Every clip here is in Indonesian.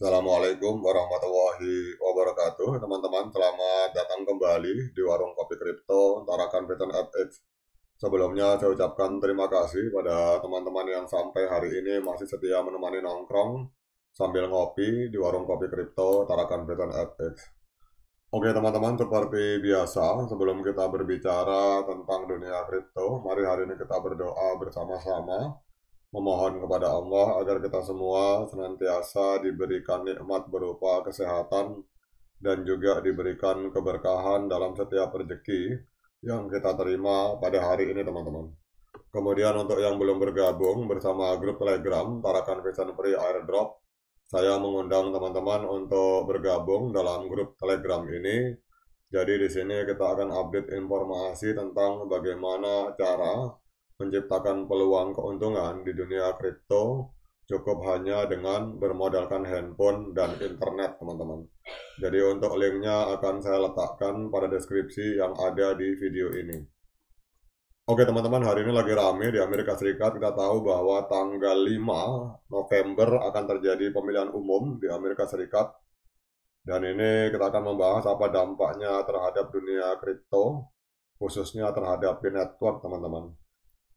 Assalamualaikum warahmatullahi wabarakatuh Teman-teman selamat datang kembali di Warung Kopi Kripto Tarakan Return FX Sebelumnya saya ucapkan terima kasih pada teman-teman yang sampai hari ini masih setia menemani nongkrong Sambil ngopi di Warung Kopi Kripto Tarakan Return FX Oke teman-teman, seperti biasa, sebelum kita berbicara tentang dunia kripto, mari hari ini kita berdoa bersama-sama memohon kepada Allah agar kita semua senantiasa diberikan nikmat berupa kesehatan dan juga diberikan keberkahan dalam setiap rezeki yang kita terima pada hari ini teman-teman. Kemudian untuk yang belum bergabung bersama grup Telegram Tarakan Vision Free Airdrop, saya mengundang teman-teman untuk bergabung dalam grup Telegram ini. Jadi di sini kita akan update informasi tentang bagaimana cara menciptakan peluang keuntungan di dunia kripto cukup hanya dengan bermodalkan handphone dan internet, teman-teman. Jadi untuk linknya akan saya letakkan pada deskripsi yang ada di video ini. Oke teman-teman, hari ini lagi rame di Amerika Serikat. Kita tahu bahwa tanggal 5 November akan terjadi pemilihan umum di Amerika Serikat. Dan ini kita akan membahas apa dampaknya terhadap dunia kripto, khususnya terhadap network teman-teman.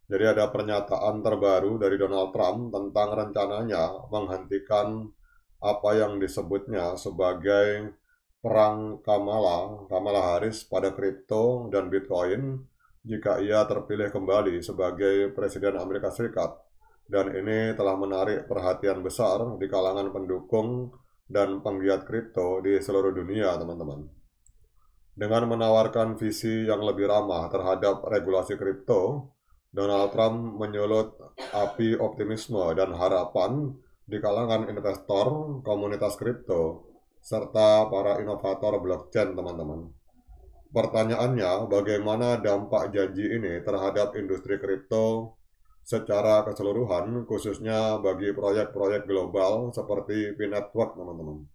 Jadi ada pernyataan terbaru dari Donald Trump tentang rencananya menghentikan apa yang disebutnya sebagai perang Kamala, Kamala Harris pada kripto dan Bitcoin jika ia terpilih kembali sebagai Presiden Amerika Serikat. Dan ini telah menarik perhatian besar di kalangan pendukung dan penggiat kripto di seluruh dunia, teman-teman. Dengan menawarkan visi yang lebih ramah terhadap regulasi kripto, Donald Trump menyulut api optimisme dan harapan di kalangan investor komunitas kripto serta para inovator blockchain, teman-teman. Pertanyaannya, bagaimana dampak janji ini terhadap industri kripto secara keseluruhan, khususnya bagi proyek-proyek global seperti P-Network, teman-teman?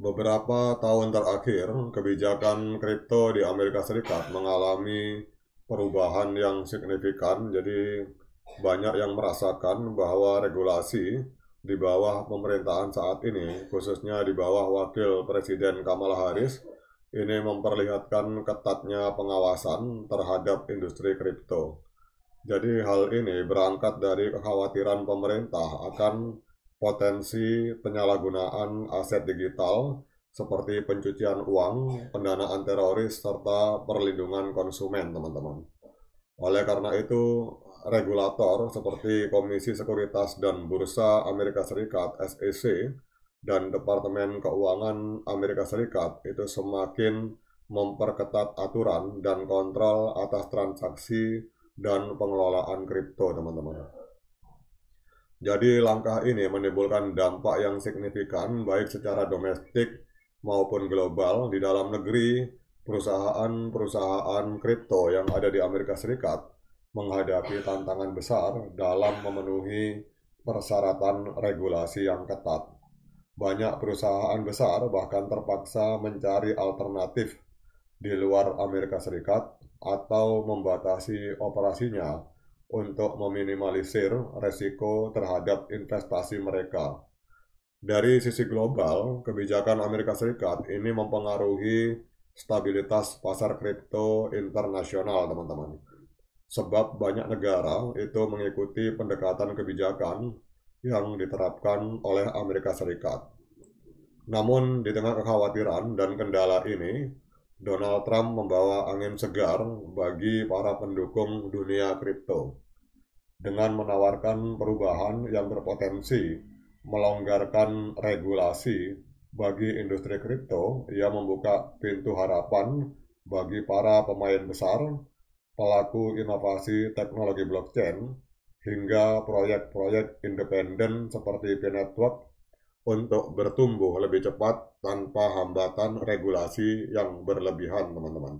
Beberapa tahun terakhir, kebijakan kripto di Amerika Serikat mengalami perubahan yang signifikan. Jadi banyak yang merasakan bahwa regulasi di bawah pemerintahan saat ini, khususnya di bawah Wakil Presiden Kamala Harris, ini memperlihatkan ketatnya pengawasan terhadap industri kripto. Jadi hal ini berangkat dari kekhawatiran pemerintah akan potensi penyalahgunaan aset digital seperti pencucian uang, iya. pendanaan teroris, serta perlindungan konsumen, teman-teman. Oleh karena itu, regulator seperti Komisi Sekuritas dan Bursa Amerika Serikat (SEC) dan Departemen Keuangan Amerika Serikat itu semakin memperketat aturan dan kontrol atas transaksi dan pengelolaan kripto, teman-teman. Jadi langkah ini menimbulkan dampak yang signifikan baik secara domestik maupun global di dalam negeri perusahaan-perusahaan kripto yang ada di Amerika Serikat menghadapi tantangan besar dalam memenuhi persyaratan regulasi yang ketat. Banyak perusahaan besar bahkan terpaksa mencari alternatif di luar Amerika Serikat atau membatasi operasinya untuk meminimalisir resiko terhadap investasi mereka dari sisi global, kebijakan Amerika Serikat ini mempengaruhi stabilitas pasar kripto internasional, teman-teman. Sebab banyak negara itu mengikuti pendekatan kebijakan yang diterapkan oleh Amerika Serikat. Namun, di tengah kekhawatiran dan kendala ini, Donald Trump membawa angin segar bagi para pendukung dunia kripto dengan menawarkan perubahan yang berpotensi melonggarkan regulasi bagi industri kripto ia membuka pintu harapan bagi para pemain besar, pelaku inovasi teknologi blockchain, hingga proyek-proyek independen seperti P-Network untuk bertumbuh lebih cepat tanpa hambatan regulasi yang berlebihan, teman-teman.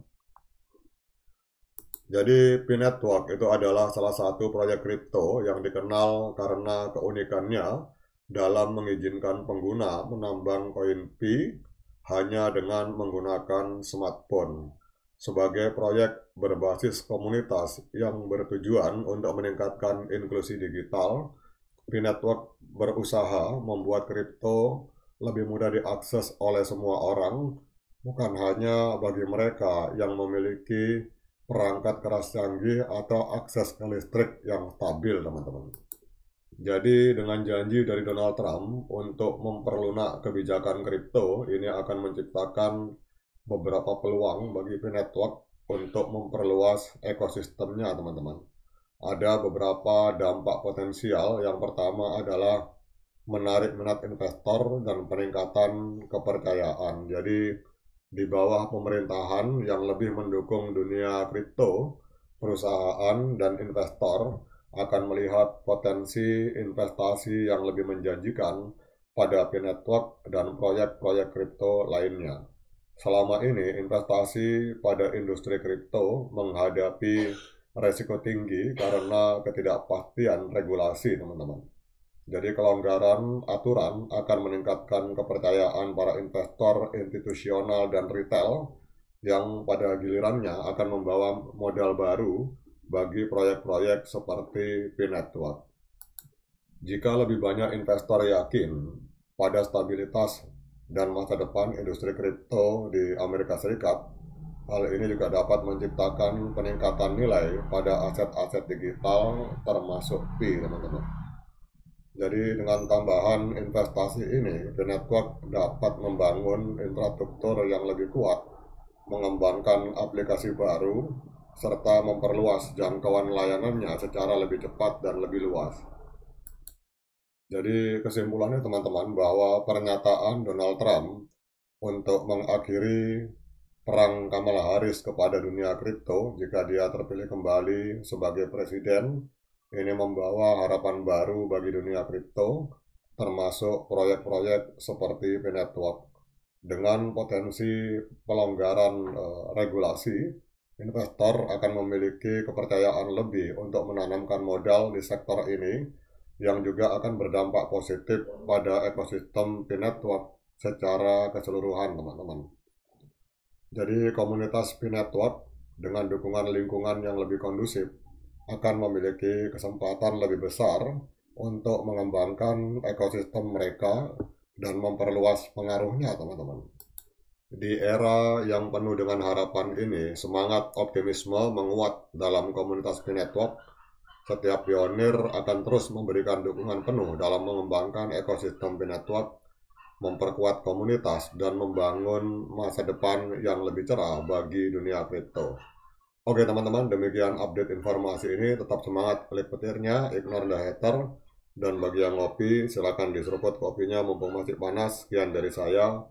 Jadi, P-Network itu adalah salah satu proyek kripto yang dikenal karena keunikannya dalam mengizinkan pengguna menambang koin P hanya dengan menggunakan smartphone sebagai proyek berbasis komunitas yang bertujuan untuk meningkatkan inklusi digital, P-Network berusaha membuat kripto lebih mudah diakses oleh semua orang, bukan hanya bagi mereka yang memiliki perangkat keras canggih atau akses ke listrik yang stabil, teman-teman. Jadi dengan janji dari Donald Trump untuk memperlunak kebijakan kripto, ini akan menciptakan beberapa peluang bagi p untuk memperluas ekosistemnya, teman-teman. Ada beberapa dampak potensial. Yang pertama adalah menarik minat investor dan peningkatan kepercayaan. Jadi di bawah pemerintahan yang lebih mendukung dunia kripto, perusahaan dan investor akan melihat potensi investasi yang lebih menjanjikan pada P-Network dan proyek-proyek kripto lainnya. Selama ini, investasi pada industri kripto menghadapi resiko tinggi karena ketidakpastian regulasi, teman-teman. Jadi kelonggaran aturan akan meningkatkan kepercayaan para investor institusional dan retail yang pada gilirannya akan membawa modal baru bagi proyek-proyek seperti P-Network. Jika lebih banyak investor yakin pada stabilitas dan masa depan industri kripto di Amerika Serikat, hal ini juga dapat menciptakan peningkatan nilai pada aset-aset digital termasuk P, teman-teman. Jadi dengan tambahan investasi ini, The Network dapat membangun infrastruktur yang lebih kuat, mengembangkan aplikasi baru, serta memperluas jangkauan layanannya secara lebih cepat dan lebih luas. Jadi kesimpulannya teman-teman bahwa pernyataan Donald Trump untuk mengakhiri perang Kamala Harris kepada dunia kripto jika dia terpilih kembali sebagai presiden ini membawa harapan baru bagi dunia kripto termasuk proyek-proyek seperti P-Network dengan potensi pelonggaran uh, regulasi investor akan memiliki kepercayaan lebih untuk menanamkan modal di sektor ini yang juga akan berdampak positif pada ekosistem P-Network secara keseluruhan, teman-teman. Jadi, komunitas P-Network dengan dukungan lingkungan yang lebih kondusif akan memiliki kesempatan lebih besar untuk mengembangkan ekosistem mereka dan memperluas pengaruhnya, teman-teman. Di era yang penuh dengan harapan ini, semangat optimisme menguat dalam komunitas P-Network. Setiap pionir akan terus memberikan dukungan penuh dalam mengembangkan ekosistem P-Network, memperkuat komunitas, dan membangun masa depan yang lebih cerah bagi dunia kripto. Oke teman-teman, demikian update informasi ini. Tetap semangat klik petirnya, ignore the hater. Dan bagi yang ngopi, silakan diseruput kopinya mumpung masih panas. Sekian dari saya.